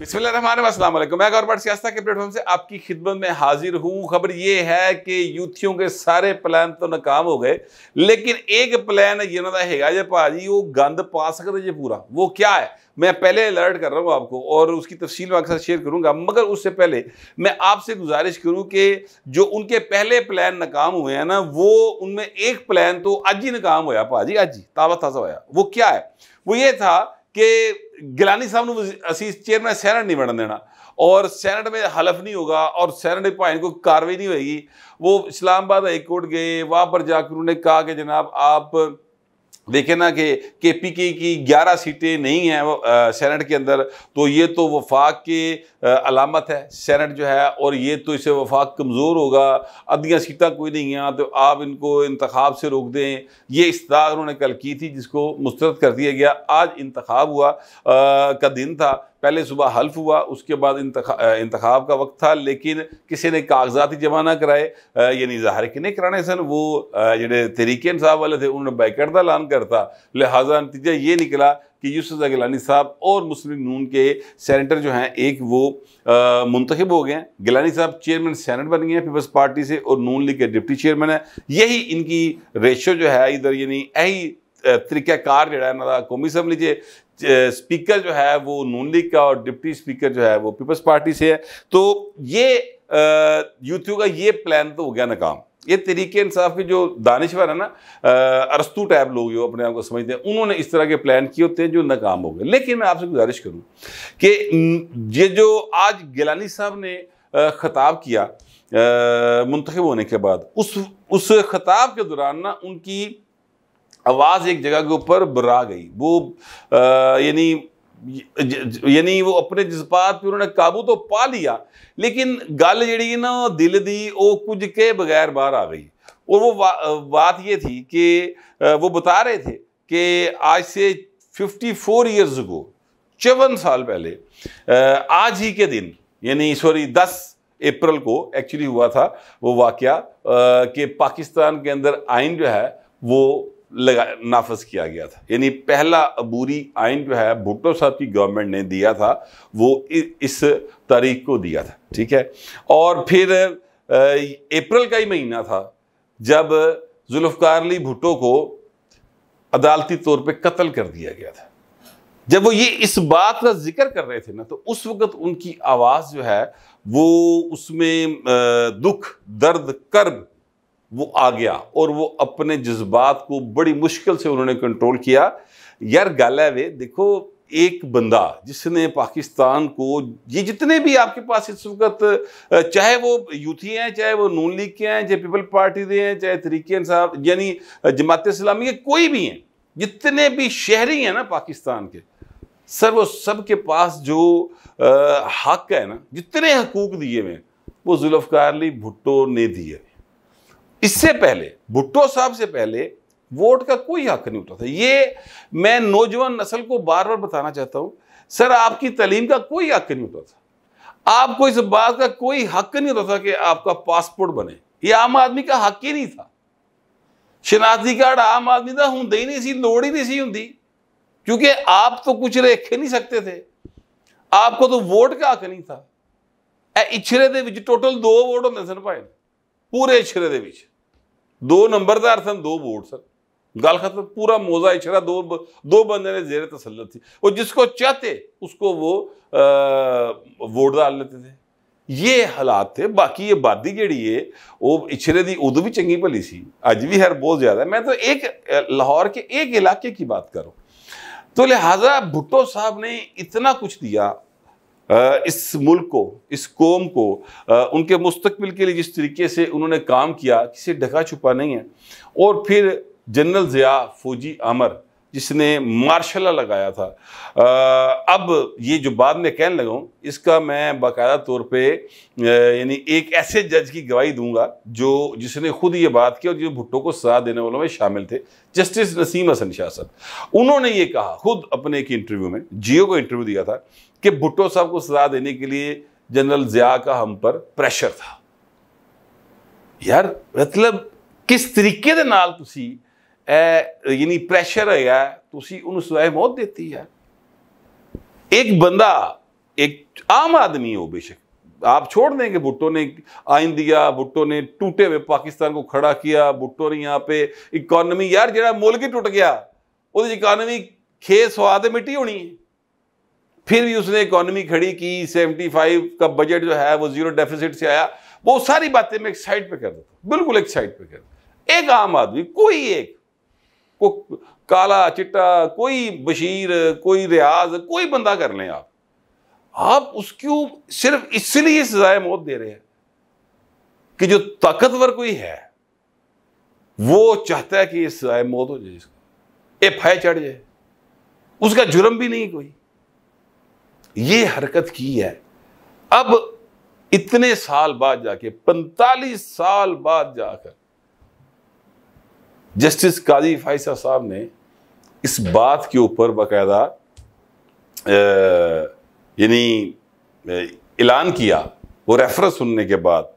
के प्लेटफॉर्म से आपकी खिदमत में हाजिर हूँ खबर ये है कि यूथियों के सारे प्लान तो नाकाम हो गए लेकिन एक प्लान ये ना है भाजी वो गंद पा सकते जी पूरा वो क्या है मैं पहले अलर्ट कर रहा हूँ आपको और उसकी तफसील मैं अक्सर शेयर करूँगा मगर उससे पहले मैं आपसे गुजारिश करूँ कि जो उनके पहले प्लान नाकाम हुए हैं ना वो उनमें एक प्लान तो अज ही नाकाम हुआ भाजी अज ही ताबा ताज़ा होया वो क्या है वो ये था कि ਗਿਲਾਨੀ ਸਾਹਿਬ ਨੂੰ ਅਸੀਂ ਚੇਅਰਮੈਨ ਸੈਨਟ ਨਹੀਂ ਬਣਨ ਦੇਣਾ ਔਰ ਸੈਨਟ ਮੇ ਹਲਫ ਨਹੀਂ ਹੋਗਾ ਔਰ ਸੈਨਟ ਦੇ ਭਾਈ ਕੋਈ ਕਾਰਵਾਈ ਨਹੀਂ ਹੋਏਗੀ ਉਹ ਇਸਲਾਮਾਬਾਦ ਹਾਈ ਕੋਰਟ ਗਏ ਵਾਪਰ ਜਾ ਕੇ ਉਹਨੇ ਕਹਾ ਕਿ ਜਨਾਬ ਆਪ देखे ना कि के पी के की ग्यारह सीटें नहीं हैं वो सैनट के अंदर तो ये तो वफाक के अलामत है सैनट जो है और ये तो इससे वफाक कमज़ोर होगा अदियाँ सीटा कोई नहीं हैं तो आप इनको इंतखब से रोक दें ये इस उन्होंने कल की थी जिसको मुस्रद कर दिया गया आज इंतखब हुआ आ, का दिन था पहले सुबह हल्फ हुआ उसके बाद इंतखब का वक्त था लेकिन किसी ने कागजाती जमा ना कराए यानी जाहिर कि नहीं कराने सन वो जो तरीके साहब वाले थे उन्होंने बैकट का ऐलान करता लिहाजा नतीजा ये निकला कि यूसुफ गिलानी साहब और मुस्लिम नून के सेनेटर जो हैं एक वो मुंतखब हो गए हैं गिलानी साहब चेयरमैन सेनेट बन गए हैं पीपल्स पार्टी से और नून लीग के डिप्टी चेयरमैन हैं यही इनकी रेशो जो है इधर यानी यही तरीक़ाकार जरा इन्हों कौमी असम्बली स्पीकर जो है वो नून लीग का और डिप्टी स्पीकर जो है वो पीपल्स पार्टी से है तो ये यूथ का ये प्लान तो हो गया नाकाम ये तरीके इंसाफ के जो दानश्वर है ना अरस्तू टाइप लोग जो अपने आप को समझते हैं उन्होंने इस तरह के प्लान किए होते हैं जो नाकाम हो गए लेकिन मैं आपसे गुजारिश करूं कि ये जो आज गिलानी साहब ने खताब किया मुंतखब होने के बाद उस उस खताब के दौरान ना उनकी आवाज़ एक जगह के ऊपर बरा गई वो यानी यानी वो अपने जज्बात पर उन्होंने काबू तो पा लिया लेकिन गल जी ना दिल दी वो कुछ के बगैर बाहर आ गई और वो वा, बात ये थी कि वो बता रहे थे कि आज से 54 फोर ईयर्स को चौवन साल पहले आज ही के दिन यानी सॉरी 10 अप्रैल को एक्चुअली हुआ था वो वाक़ कि पाकिस्तान के अंदर आइन जो है वो नाफज किया गया था यानी पहला अबूरी आइन जो है भुट्टो साहब की गवर्नमेंट ने दिया था वो इस तारीख को दिया था ठीक है और फिर अप्रैल का ही महीना था जब जुल्फकार अली भुट्टो को अदालती तौर पे कत्ल कर दिया गया था जब वो ये इस बात का जिक्र कर रहे थे ना तो उस वक्त उनकी आवाज़ जो है वो उसमें दुख दर्द कर्ब वो आ गया और वो अपने जज्बात को बड़ी मुश्किल से उन्होंने कंट्रोल किया यार गल है वे देखो एक बंदा जिसने पाकिस्तान को ये जितने भी आपके पास इस वक्त चाहे वो यूथी हैं चाहे वो नून लीग के हैं चाहे पीपल पार्टी के हैं चाहे तरीके साहब यानी जमात इस्लामी के कोई भी हैं जितने भी शहरी हैं ना पाकिस्तान के सर वो सब के पास जो हक है ना जितने हकूक दिए हुए हैं वो जुल्फकार अली भुट्टो ने दिए इससे पहले भुट्टो साहब से पहले वोट का कोई हक नहीं उठा था ये मैं नौजवान नस्ल को बार बार बताना चाहता हूं सर आपकी तलीम का कोई हक नहीं होता था आपको इस बात का कोई हक नहीं होता था कि आपका पासपोर्ट बने ये आम आदमी का हक ही नहीं था शिनाख्ती कार्ड आम आदमी का होंगे ही नहीं सी लोड़ ही नहीं सी होंगी क्योंकि आप तो कुछ रेखे नहीं सकते थे आपको तो वोट का हक नहीं था इछरे के टोटल दो वोट होंगे सर भाई पूरे इछरे के दो नंबर दार सन दो वोट सन गल खत्म पूरा मोजा इशरा दो दो बंदे ने जेर तसलत थी और जिसको चाहते उसको वो आ, वोट डाल लेते थे ये हालात थे बाकी ये बादी जी है वो इछरे दी उदू भी चंगी भली सी अज भी है बहुत ज़्यादा मैं तो एक लाहौर के एक इलाके की बात करूँ तो लिहाजा भुट्टो साहब ने इतना कुछ दिया इस मुल्क को इस कौम को उनके मुस्तबिल के लिए जिस तरीके से उन्होंने काम किया किसी ढका छुपा नहीं है और फिर जनरल ज़िया फौजी अमर जिसने मार्शला लगाया था आ, अब ये जो बाद में कहने लगा हूँ इसका मैं बाकायदा तौर पे यानी एक ऐसे जज की गवाही दूंगा जो जिसने खुद ये बात की और जो भुट्टो को सजा देने वालों में शामिल थे जस्टिस नसीम हसन शाह साहब उन्होंने ये कहा खुद अपने एक इंटरव्यू में जियो को इंटरव्यू दिया था कि भुट्टो साहब को सजा देने के लिए जनरल ज़िया का हम पर प्रेशर था यार मतलब किस तरीके के नाल तुसी ਯਾਨੀ है ਹੈਗਾ ਤੁਸੀਂ ਉਹਨੂੰ ਸਵਾਏ ਮੌਤ एक बंदा एक आम आदमी हो बेशक आप छोड़ देंगे भुट्टो ने आइन दिया भुट्टो ने टूटे हुए पाकिस्तान को खड़ा किया भुट्टो ने यहाँ पे इकोनमी यार जरा मुल्क ही टुट गया वो खे सुद मिट्टी होनी है फिर भी उसने इकोनमी खड़ी की फाइव का बजट जो है वो जीरो डेफिसिट से आया वो सारी बातें मैं एक साइड पर कर देता बिल्कुल एक साइड पर कर एक आम आदमी कोई एक को काला चिट्टा कोई बशीर कोई रियाज कोई बंदा कर लें आप आप उसको सिर्फ इसलिए सजाए मौत दे रहे हैं कि जो ताकतवर कोई है वो चाहता है कि ये सजाए मौत हो जाए जिसको ये फय चढ़ जाए उसका जुर्म भी नहीं कोई ये हरकत की है अब इतने साल बाद जाके पैंतालीस साल बाद जाकर जस्टिस काजी फाइसा साहब ने इस बात के ऊपर बाकायदा यानी ऐलान किया वो रेफरेंस सुनने के बाद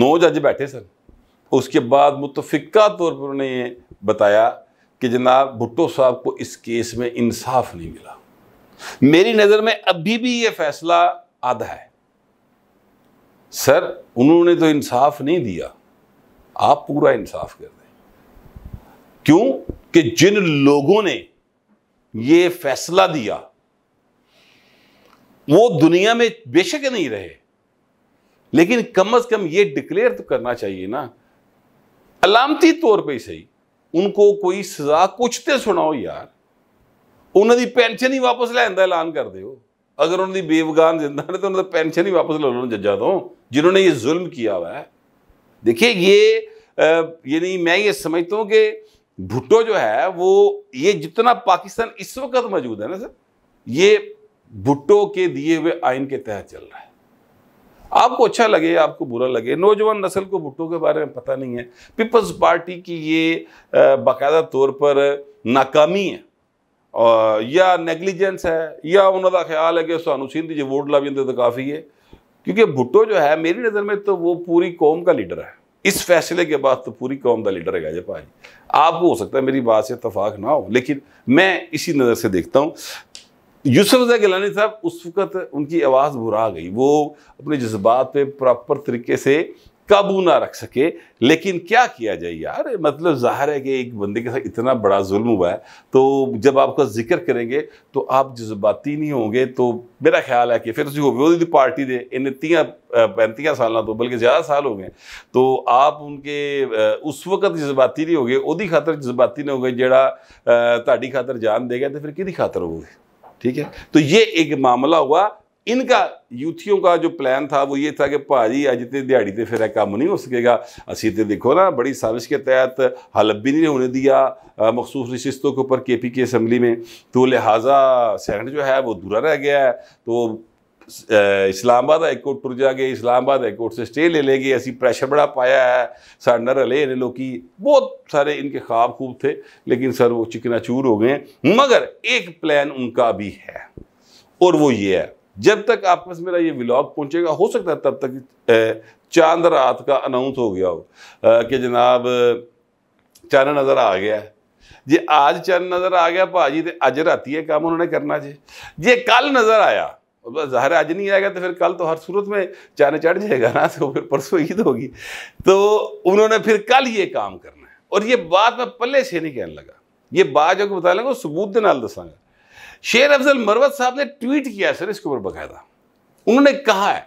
नौ जज बैठे सर उसके बाद मुतफ़ा तौर पर उन्हें बताया कि जनाब भुट्टो साहब को इस केस में इंसाफ नहीं मिला मेरी नज़र में अभी भी ये फैसला आधा है सर उन्होंने तो इंसाफ नहीं दिया आप पूरा इंसाफ कर क्यों कि जिन लोगों ने ये फैसला दिया वो दुनिया में बेशक नहीं रहे लेकिन कम अज कम ये डिक्लेयर तो करना चाहिए ना अलामती तौर पे सही उनको कोई सजा कुछ तो सुनाओ यार उन्होंने पेंशन ही वापस ਵਾਪਸ ਲੈਣ ਦਾ ਐਲਾਨ ਕਰ ਦਿਓ ਅਗਰ ਉਹਨਾਂ ਦੀ ਬੇਵਗਾਨ ਜ਼ਿੰਦਾ ਨੇ ਤਾਂ ਉਹਨਾਂ ਦਾ ਪੈਨਸ਼ਨ ਹੀ ਵਾਪਸ ਲੈ ਲਓ ਜੱਜਾਂ ਤੋਂ ਜਿਨ੍ਹਾਂ हुआ है देखिए ये यानी मैं ये समझता हूँ कि भुट्टो जो है वो ये जितना पाकिस्तान इस वक्त मौजूद है ना सर ये भुट्टो के दिए हुए आइन के तहत चल रहा है आपको अच्छा लगे आपको बुरा लगे नौजवान नस्ल को भुट्टो के बारे में पता नहीं है पीपल्स पार्टी की ये बाकायदा तौर पर नाकामी है और या नेगलीजेंस है या उन्होंने ख्याल है कि सानू सिंध जो वोट ला भी तो काफ़ी है क्योंकि भुट्टो जो है मेरी नज़र में तो वो पूरी कौम का लीडर है इस फैसले के बाद तो पूरी कौम का लीडर है भाई आपको हो सकता है मेरी बात से इतफाक ना हो लेकिन मैं इसी नज़र से देखता हूँ यूसुफ रजा गिलानी साहब उस वक्त उनकी आवाज़ बुरा गई वो अपने जज्बात पे प्रॉपर तरीके से काबू ना रख सके लेकिन क्या किया जाए यार मतलब जाहिर है कि एक बंदे के साथ इतना बड़ा जुल्म हुआ है तो जब आपका जिक्र करेंगे तो आप जज्बाती नहीं होंगे तो मेरा ख्याल है कि फिर जो विरोधी पार्टी दे इन तीन पैंतियाँ साल ना तो बल्कि ज़्यादा साल हो गए तो आप उनके उस वक्त जज्बाती नहीं होगे वो खातर जज्बाती नहीं हो जोड़ा ताड़ी खातर जान देगा तो फिर कि खातर होगी ठीक है तो ये एक मामला हुआ इनका यूथियों का जो प्लान था वो ये था कि भाजी अज तो दिहाड़ी तो फिर काम नहीं हो सकेगा असी तो देखो ना बड़ी साजिश के तहत हलब भी नहीं होने दिया मखसूस रिश्तों के ऊपर के पी की असम्बली में तो लिहाजा सेनेट जो है वो दूरा रह गया है तो इस्लामाबाद हाई कोर्ट तुर जाएंगे इस्लामाबाद हाई कोर्ट से स्टे ले लेंगे असी प्रेशर बड़ा पाया है साढ़े ना रले इन्हें लोग बहुत सारे इनके ख्वाब खूब थे लेकिन सर वो चिकनाचूर हो गए मगर एक प्लान उनका भी है और वो ये है जब तक आपस पास मेरा ये व्लॉग पहुंचेगा हो सकता है तब तक चांद रात का अनाउंस हो गया हो कि जनाब ਚਾਨਣ नज़र आ गया जे आज चंद नज़र आ गया भाजी तो अज ਰਾਤੀ ਇਹ काम उन्होंने करना जे ਜੇ कल नजर आया ਆਇਆ ਜ਼ਾਹਰ नहीं आएगा तो फिर कल तो हर सूरत में चाने चढ़ जाएगा ना तो फिर परसों ईद होगी तो उन्होंने फिर कल ये काम करना है और ये बात मैं पल्ले से नहीं कहने लगा ये बात जो बता लेंगे सबूत के नाल दसांगा शेर अफजल मरवत साहब ने ट्वीट किया सर इसके ऊपर बकायदा उन्होंने कहा है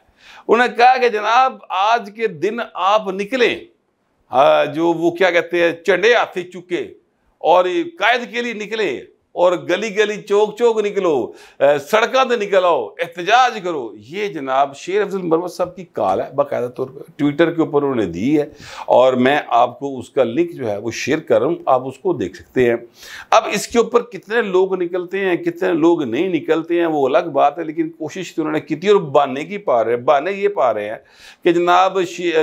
उन्होंने कहा कि जनाब आज के दिन आप निकले हाँ, जो वो क्या कहते हैं चंडे हाथी चुके और कायद के लिए निकले और गली गली चौक चौक निकलो सड़क से आओ एहतजाज करो ये जनाब शेर अफजल मरवत साहब की कॉल है बाकायदा तौर पर ट्विटर के ऊपर उन्होंने दी है और मैं आपको उसका लिंक जो है वो शेयर कर रहा हूँ आप उसको देख सकते हैं अब इसके ऊपर कितने लोग निकलते हैं कितने लोग नहीं निकलते हैं वो अलग बात है लेकिन कोशिश तो उन्होंने की और बहाने की पा रहे हैं बहाने ये पा रहे हैं कि जनाब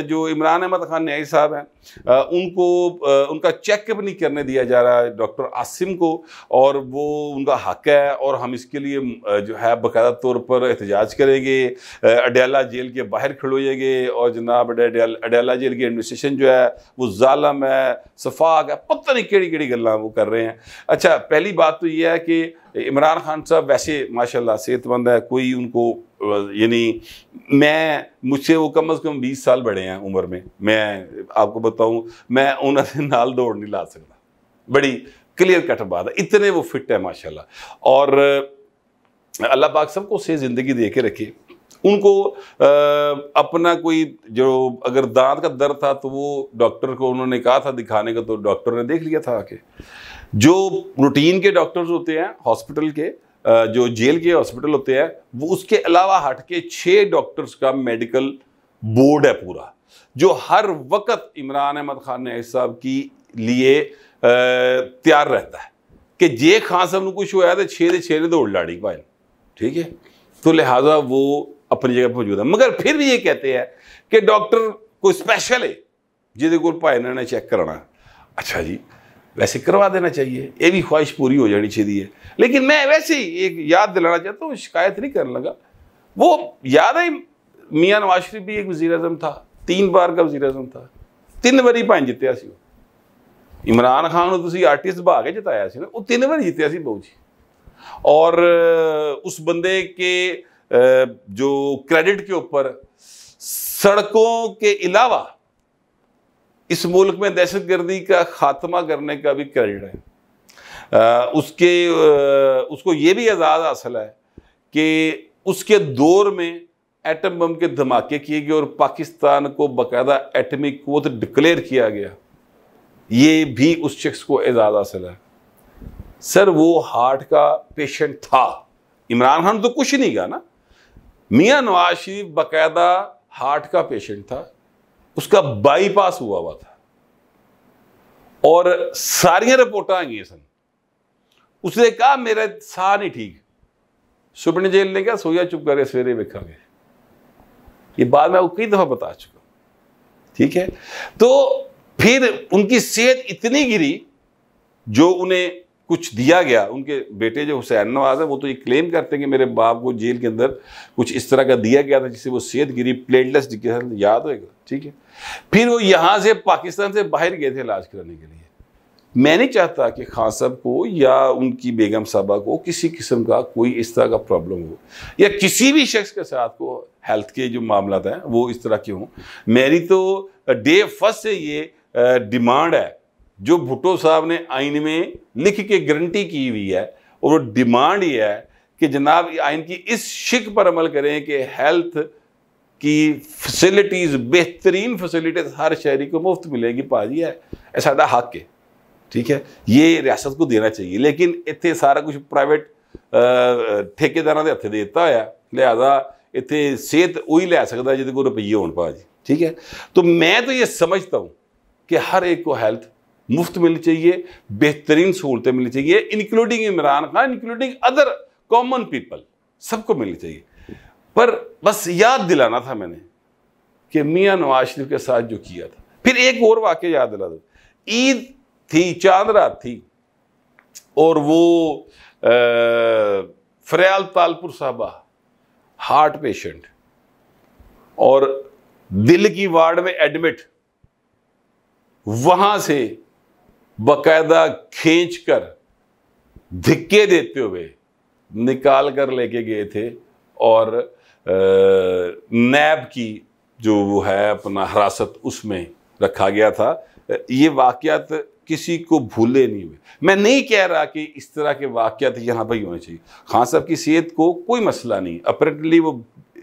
जो इमरान अहमद खान न्यायी साहब हैं उनको उनका चेकअप नहीं करने दिया जा रहा है डॉक्टर आसिम को और वो उनका हक है और हम इसके लिए जो है बाकायदा तौर पर एहतजाज करेंगे अडयाला जेल के बाहर खड़ोएंगे और जनाब अडयाला जेल की एडमिनिस्ट्रेशन जो है वो ालम है शफाक है पता नहीं कड़ी कड़ी गल्ला वो कर रहे हैं अच्छा पहली बात तो ये है कि इमरान खान साहब वैसे माशाल्लाह सेहतमंद है कोई उनको यानी मैं मुझसे वो कम अज़ कम बीस साल बड़े हैं उम्र में मैं आपको बताऊं मैं उन्होंने नाल दौड़ नहीं ला सकता बड़ी क्लियर कट बात है इतने वो फिट है माशा और अल्लाह पाक सबको से ज़िंदगी दे के रखे उनको आ, अपना कोई जो अगर दांत का दर्द था तो वो डॉक्टर को उन्होंने कहा था दिखाने का तो डॉक्टर ने देख लिया था आके जो रूटीन के डॉक्टर्स होते हैं हॉस्पिटल के जो जेल के हॉस्पिटल होते हैं वो उसके अलावा हट के छः डॉक्टर्स का मेडिकल बोर्ड है पूरा जो हर वक्त इमरान अहमद खान ने साहब की लिए तैयार रहता है कि जे साहब न कुछ होया तो छे दे छे ने दौड़ लाड़ी भाई ठीक है तो लिहाजा वो अपनी जगह मौजूद है मगर फिर भी ये कहते हैं कि डॉक्टर कोई स्पैशल है जिसे को भाई ने चेक कराना अच्छा जी वैसे करवा देना चाहिए ये भी ख्वाहिश पूरी हो जानी चाहिए लेकिन मैं वैसे ही एक याद दिलाना चाहता हूँ शिकायत नहीं करने लगा वो याद है मियाँ नवाज शरीफ भी एक वजीर अजम था तीन बार का वजीर अजम था तीन बारी भाई जितया सी इमरान खान ਨੂੰ ਤੁਸੀਂ ਆਰਟਿਸਟ ਬਾ ਕੇ ਜਿਤਾਇਆ ਸੀ ਨਾ ਉਹ ਤਿੰਨ और उस बंदे के जो क्रेडिट के ऊपर सड़कों के अलावा इस मुल्क में दहशत गर्दी का खात्मा करने का भी क्रेडिट है उसके उसको ये भी आज़ाद हासिल है कि उसके दौर में एटम बम के धमाके किए गए और पाकिस्तान को बाकायदा एटमी कोत डिक्लेयर किया गया ये भी उस शख्स को एजाज हासिल है सर वो हार्ट का पेशेंट था इमरान खान तो कुछ नहीं गया ना मियाँ नवाज शरीफ बाकायदा हार्ट का पेशेंट था उसका बाईपास हुआ हुआ था और सारिया आ आई सन उसने कहा मेरा सह नहीं ठीक सुपन जेल ने कहा सोया चुप करे सवेरे वेखा गए ये बात मैं कई दफ़ा बता चुका ठीक है तो फिर उनकी सेहत इतनी गिरी जो उन्हें कुछ दिया गया उनके बेटे जो हुसैन नवाज है वो तो ये क्लेम करते हैं कि मेरे बाप को जेल के अंदर कुछ इस तरह का दिया गया था जिससे वो सेहत गिरी प्लेटलेस डिकेशन याद होएगा ठीक है फिर वो यहाँ से पाकिस्तान से बाहर गए थे इलाज कराने के लिए मैं नहीं चाहता कि खान साहब को या उनकी बेगम साहबा को किसी किस्म का कोई इस तरह का प्रॉब्लम हो या किसी भी शख्स के साथ को हेल्थ के जो मामला हैं वो इस तरह के हों मेरी तो डे फर्स्ट से ये डिमांड है जो भुट्टो साहब ने आइन में लिख के गारंटी की हुई है और वो डिमांड ये है कि जनाब आइन की इस शिक पर अमल करें कि हेल्थ की फैसिलिटीज़ बेहतरीन फैसिलिटीज़ हर शहरी को मुफ्त मिलेगी भाजी है साढ़ा हक है ठीक है ये रियासत को देना चाहिए लेकिन इतने सारा कुछ प्राइवेट ठेकेदारा के हथे देता हो लिहाजा इतने सेहत उ लै सकता जो रुपये ਕੋਲ ਰੁਪਈਏ ठीक है तो मैं तो ये समझता हूँ कि हर एक को हेल्थ मुफ्त मिलनी चाहिए बेहतरीन सहूलतें मिलनी चाहिए including Imran Khan including other common people सबको मिलनी चाहिए पर बस याद दिलाना था मैंने कि मियाँ नवाज शरीफ के साथ जो किया था फिर एक और वाक्य याद दिला दो ईद थी चांद रात थी और वो फरियाल तालपुर साहबा हार्ट पेशेंट और दिल की वार्ड में एडमिट वहां से बकायदा खींच कर धिक्के देते हुए निकाल कर लेके गए थे और नैब की जो वो है अपना हरासत उसमें रखा गया था ये वाक्यात किसी को भूले नहीं हुए मैं नहीं कह रहा कि इस तरह के वाक्यात यहाँ पर ही होने चाहिए खान साहब की सेहत को कोई मसला नहीं अपरेंटली वो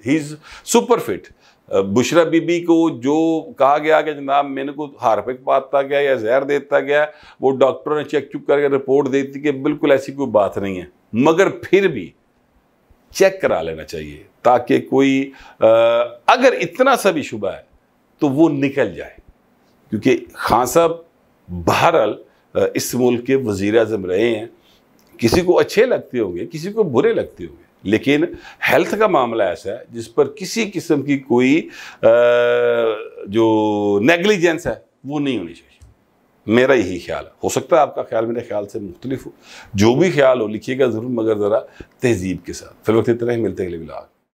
ही is super fit Bushra Bibi को जो कहा गया कि जनाब मैंने को हार्पिक पाता गया या जहर देता गया वो डॉक्टरों ने चेक चुप करके रिपोर्ट देती कि बिल्कुल ऐसी कोई बात नहीं है मगर फिर भी चेक करा लेना चाहिए ताकि कोई आ, अगर इतना सा भी शुबा है तो वो निकल जाए क्योंकि खान साहब बहरहाल इस मुल्क के वजीर अजम रहे हैं किसी को अच्छे लगते होंगे किसी को बुरे लगते होंगे लेकिन हेल्थ का मामला ऐसा है जिस पर किसी किस्म की कोई आ, जो नेग्लिजेंस है वो नहीं होनी चाहिए मेरा यही ख्याल है हो सकता है आपका ख्याल मेरे ख्याल से मुख्तलिफ हो जो भी ख्याल हो लिखिएगा ज़रूर मगर ज़रा तहजीब के साथ फिर वक्त इतना ही मिलते हैं अगले बिलाग